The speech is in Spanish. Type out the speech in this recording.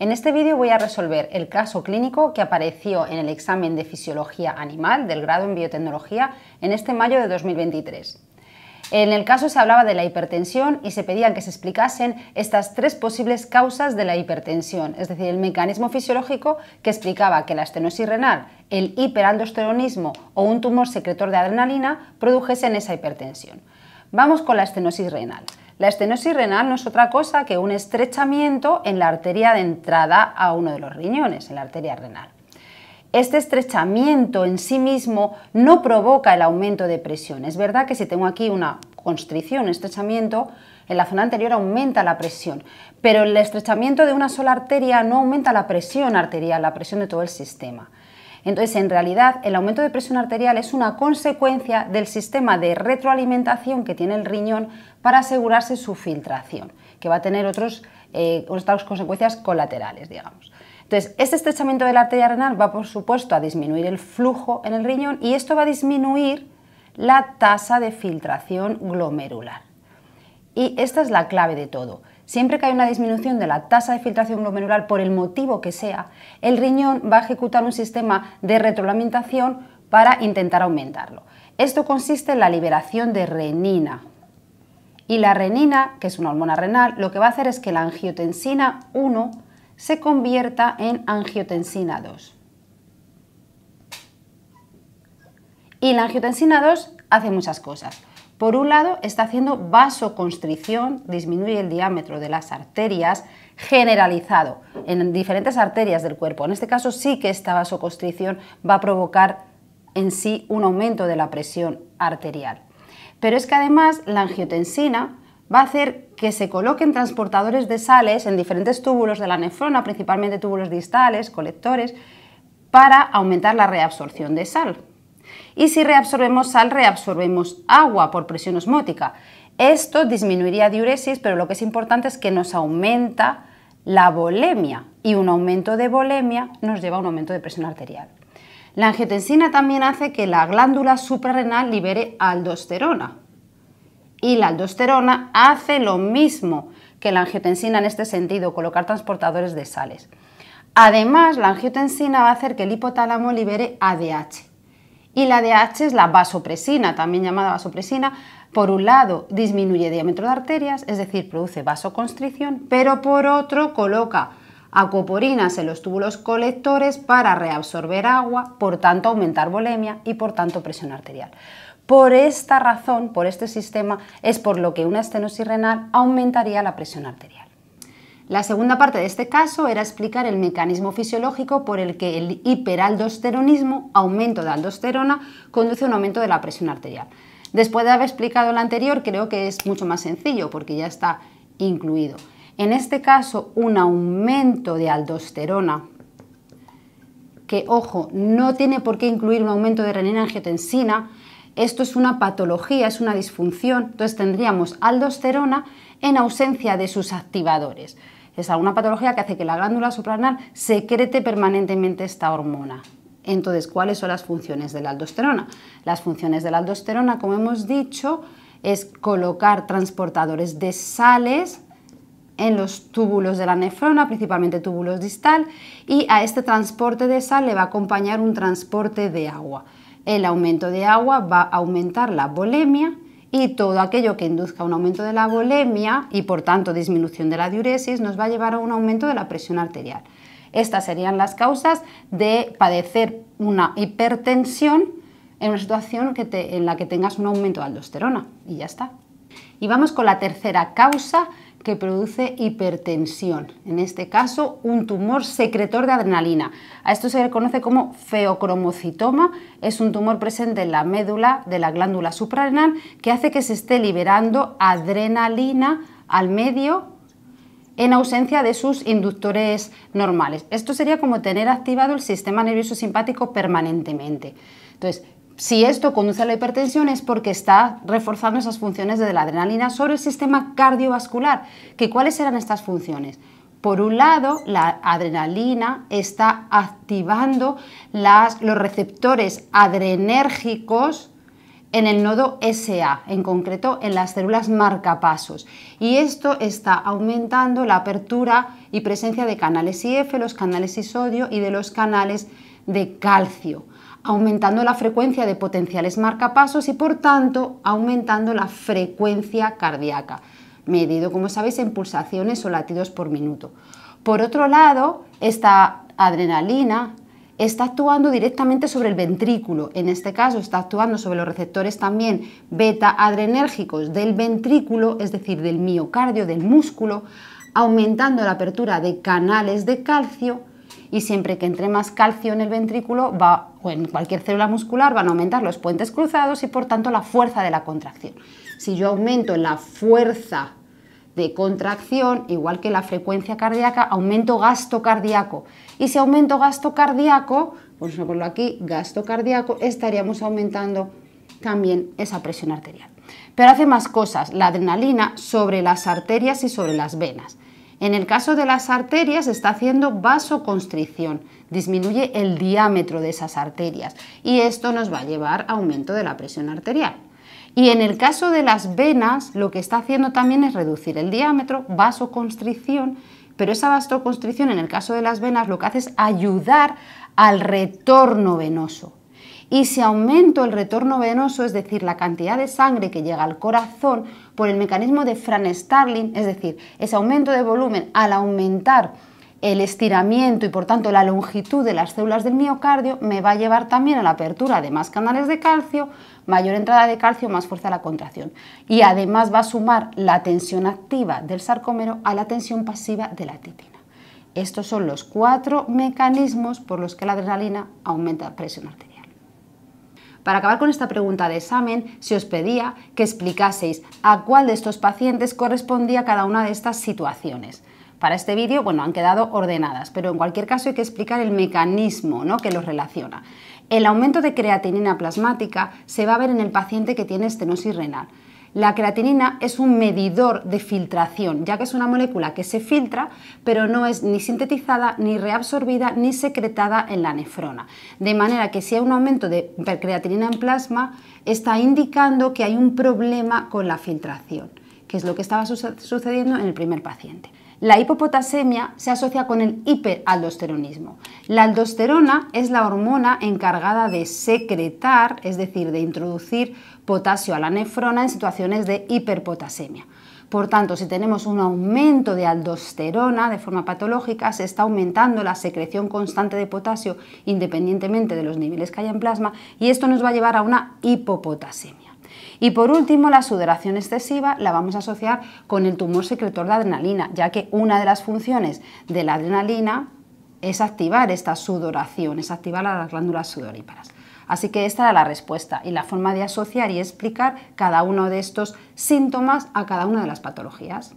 En este vídeo voy a resolver el caso clínico que apareció en el examen de Fisiología Animal del grado en Biotecnología en este mayo de 2023. En el caso se hablaba de la hipertensión y se pedían que se explicasen estas tres posibles causas de la hipertensión, es decir, el mecanismo fisiológico que explicaba que la estenosis renal, el hiperandosteronismo o un tumor secretor de adrenalina produjesen esa hipertensión. Vamos con la estenosis renal. La estenosis renal no es otra cosa que un estrechamiento en la arteria de entrada a uno de los riñones, en la arteria renal. Este estrechamiento en sí mismo no provoca el aumento de presión. Es verdad que si tengo aquí una constricción, un estrechamiento, en la zona anterior aumenta la presión, pero el estrechamiento de una sola arteria no aumenta la presión arterial, la presión de todo el sistema. Entonces, en realidad, el aumento de presión arterial es una consecuencia del sistema de retroalimentación que tiene el riñón para asegurarse su filtración, que va a tener otros, eh, otras consecuencias colaterales, digamos. Entonces, este estrechamiento de la arteria renal va, por supuesto, a disminuir el flujo en el riñón y esto va a disminuir la tasa de filtración glomerular. Y esta es la clave de todo. Siempre que hay una disminución de la tasa de filtración glomerular por el motivo que sea, el riñón va a ejecutar un sistema de retroalimentación para intentar aumentarlo. Esto consiste en la liberación de renina. Y la renina, que es una hormona renal, lo que va a hacer es que la angiotensina 1 se convierta en angiotensina 2. Y la angiotensina 2 hace muchas cosas. Por un lado, está haciendo vasoconstricción, disminuye el diámetro de las arterias, generalizado en diferentes arterias del cuerpo. En este caso sí que esta vasoconstricción va a provocar en sí un aumento de la presión arterial. Pero es que además la angiotensina va a hacer que se coloquen transportadores de sales en diferentes túbulos de la nefrona, principalmente túbulos distales, colectores, para aumentar la reabsorción de sal y si reabsorbemos sal, reabsorbemos agua por presión osmótica. Esto disminuiría diuresis, pero lo que es importante es que nos aumenta la bolemia y un aumento de bolemia nos lleva a un aumento de presión arterial. La angiotensina también hace que la glándula suprarrenal libere aldosterona y la aldosterona hace lo mismo que la angiotensina en este sentido, colocar transportadores de sales. Además, la angiotensina va a hacer que el hipotálamo libere ADH. Y la DH es la vasopresina, también llamada vasopresina. Por un lado, disminuye el diámetro de arterias, es decir, produce vasoconstricción, pero por otro, coloca acoporinas en los túbulos colectores para reabsorber agua, por tanto, aumentar volemia y por tanto presión arterial. Por esta razón, por este sistema, es por lo que una estenosis renal aumentaría la presión arterial. La segunda parte de este caso era explicar el mecanismo fisiológico por el que el hiperaldosteronismo, aumento de aldosterona, conduce a un aumento de la presión arterial. Después de haber explicado la anterior, creo que es mucho más sencillo porque ya está incluido. En este caso, un aumento de aldosterona, que ojo, no tiene por qué incluir un aumento de renina-angiotensina, esto es una patología, es una disfunción, entonces tendríamos aldosterona en ausencia de sus activadores es alguna patología que hace que la glándula supranal secrete permanentemente esta hormona. Entonces, ¿cuáles son las funciones de la aldosterona? Las funciones de la aldosterona, como hemos dicho, es colocar transportadores de sales en los túbulos de la nefrona, principalmente túbulos distal, y a este transporte de sal le va a acompañar un transporte de agua. El aumento de agua va a aumentar la bolemia, y todo aquello que induzca un aumento de la bolemia y por tanto disminución de la diuresis nos va a llevar a un aumento de la presión arterial. Estas serían las causas de padecer una hipertensión en una situación en la que tengas un aumento de aldosterona y ya está. Y vamos con la tercera causa que produce hipertensión, en este caso un tumor secretor de adrenalina. A esto se le conoce como feocromocitoma, es un tumor presente en la médula de la glándula suprarrenal que hace que se esté liberando adrenalina al medio en ausencia de sus inductores normales. Esto sería como tener activado el sistema nervioso simpático permanentemente. Entonces, si esto conduce a la hipertensión es porque está reforzando esas funciones de la adrenalina sobre el sistema cardiovascular. ¿Que ¿Cuáles serán estas funciones? Por un lado, la adrenalina está activando los receptores adrenérgicos en el nodo SA, en concreto en las células marcapasos. Y esto está aumentando la apertura y presencia de canales IF, los canales sodio y de los canales de calcio aumentando la frecuencia de potenciales marcapasos y por tanto aumentando la frecuencia cardíaca, medido como sabéis en pulsaciones o latidos por minuto. Por otro lado, esta adrenalina está actuando directamente sobre el ventrículo, en este caso está actuando sobre los receptores también beta adrenérgicos del ventrículo, es decir, del miocardio, del músculo, aumentando la apertura de canales de calcio, y siempre que entre más calcio en el ventrículo va, o en cualquier célula muscular van a aumentar los puentes cruzados y por tanto la fuerza de la contracción. Si yo aumento la fuerza de contracción, igual que la frecuencia cardíaca, aumento gasto cardíaco. Y si aumento gasto cardíaco, por ejemplo aquí, gasto cardíaco, estaríamos aumentando también esa presión arterial. Pero hace más cosas, la adrenalina sobre las arterias y sobre las venas. En el caso de las arterias está haciendo vasoconstricción, disminuye el diámetro de esas arterias y esto nos va a llevar a aumento de la presión arterial. Y en el caso de las venas, lo que está haciendo también es reducir el diámetro, vasoconstricción, pero esa vasoconstricción en el caso de las venas lo que hace es ayudar al retorno venoso. Y si aumento el retorno venoso, es decir, la cantidad de sangre que llega al corazón por el mecanismo de Fran-Starling, es decir, ese aumento de volumen al aumentar el estiramiento y por tanto la longitud de las células del miocardio me va a llevar también a la apertura de más canales de calcio, mayor entrada de calcio, más fuerza a la contracción. Y además va a sumar la tensión activa del sarcómero a la tensión pasiva de la titina. Estos son los cuatro mecanismos por los que la adrenalina aumenta la presión arterial. Para acabar con esta pregunta de examen, se os pedía que explicaseis a cuál de estos pacientes correspondía cada una de estas situaciones. Para este vídeo, bueno, han quedado ordenadas, pero en cualquier caso hay que explicar el mecanismo ¿no? que los relaciona. El aumento de creatinina plasmática se va a ver en el paciente que tiene estenosis renal. La creatinina es un medidor de filtración, ya que es una molécula que se filtra, pero no es ni sintetizada, ni reabsorbida, ni secretada en la nefrona. De manera que si hay un aumento de hipercreatinina en plasma, está indicando que hay un problema con la filtración, que es lo que estaba sucediendo en el primer paciente. La hipopotasemia se asocia con el hiperaldosteronismo. La aldosterona es la hormona encargada de secretar, es decir, de introducir potasio a la nefrona en situaciones de hiperpotasemia. Por tanto, si tenemos un aumento de aldosterona de forma patológica, se está aumentando la secreción constante de potasio independientemente de los niveles que haya en plasma y esto nos va a llevar a una hipopotasemia. Y por último, la sudoración excesiva la vamos a asociar con el tumor secretor de adrenalina, ya que una de las funciones de la adrenalina es activar esta sudoración, es activar las glándulas sudoríparas. Así que esta era la respuesta y la forma de asociar y explicar cada uno de estos síntomas a cada una de las patologías.